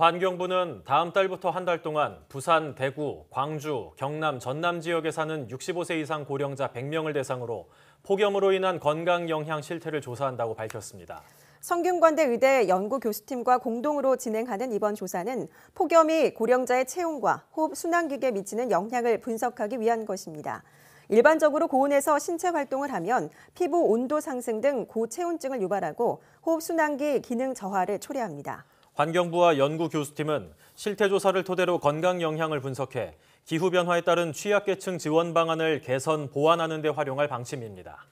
환경부는 다음 달부터 한 달 동안 부산, 대구, 광주, 경남, 전남 지역에 사는 65세 이상 고령자 100명을 대상으로 폭염으로 인한 건강 영향 실태를 조사한다고 밝혔습니다. 성균관대 의대 연구교수팀과 공동으로 진행하는 이번 조사는 폭염이 고령자의 체온과 호흡 순환기계에 미치는 영향을 분석하기 위한 것입니다. 일반적으로 고온에서 신체 활동을 하면 피부 온도 상승 등 고체온증을 유발하고 호흡순환기 기능 저하를 초래합니다. 환경부와 연구교수팀은 실태조사를 토대로 건강 영향을 분석해 기후변화에 따른 취약계층 지원 방안을 개선, 보완하는 데 활용할 방침입니다.